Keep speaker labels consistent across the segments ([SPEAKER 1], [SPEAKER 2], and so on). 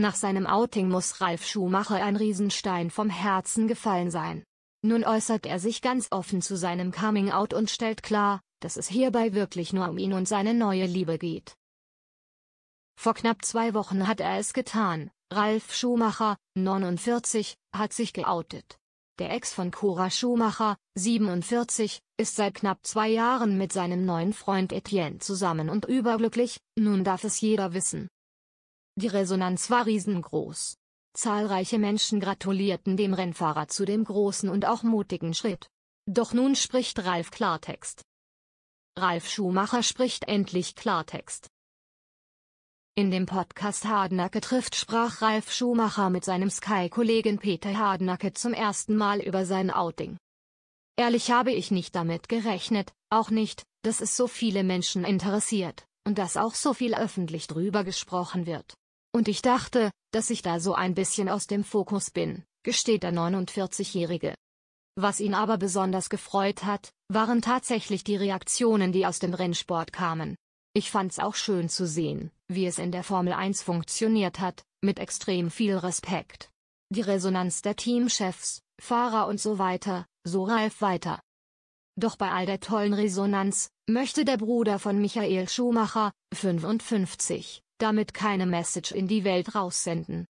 [SPEAKER 1] Nach seinem Outing muss Ralf Schumacher ein Riesenstein vom Herzen gefallen sein. Nun äußert er sich ganz offen zu seinem Coming-out und stellt klar, dass es hierbei wirklich nur um ihn und seine neue Liebe geht. Vor knapp zwei Wochen hat er es getan, Ralf Schumacher, 49, hat sich geoutet. Der Ex von Cora Schumacher, 47, ist seit knapp zwei Jahren mit seinem neuen Freund Etienne zusammen und überglücklich, nun darf es jeder wissen. Die Resonanz war riesengroß. Zahlreiche Menschen gratulierten dem Rennfahrer zu dem großen und auch mutigen Schritt. Doch nun spricht Ralf Klartext. Ralf Schumacher spricht endlich Klartext. In dem Podcast Hardenacke trifft sprach Ralf Schumacher mit seinem Sky-Kollegen Peter Hardenacke zum ersten Mal über sein Outing. Ehrlich habe ich nicht damit gerechnet, auch nicht, dass es so viele Menschen interessiert, und dass auch so viel öffentlich drüber gesprochen wird. Und ich dachte, dass ich da so ein bisschen aus dem Fokus bin, gesteht der 49-Jährige. Was ihn aber besonders gefreut hat, waren tatsächlich die Reaktionen, die aus dem Rennsport kamen. Ich fand's auch schön zu sehen, wie es in der Formel 1 funktioniert hat, mit extrem viel Respekt. Die Resonanz der Teamchefs, Fahrer und so weiter, so Ralf weiter. Doch bei all der tollen Resonanz, möchte der Bruder von Michael Schumacher, 55, damit keine Message in die Welt raussenden.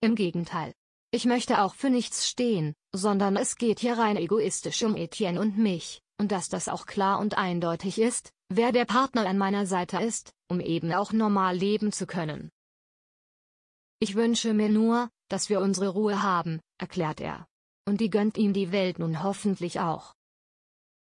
[SPEAKER 1] Im Gegenteil. Ich möchte auch für nichts stehen, sondern es geht hier rein egoistisch um Etienne und mich, und dass das auch klar und eindeutig ist, wer der Partner an meiner Seite ist, um eben auch normal leben zu können. Ich wünsche mir nur, dass wir unsere Ruhe haben, erklärt er. Und die gönnt ihm die Welt nun hoffentlich auch.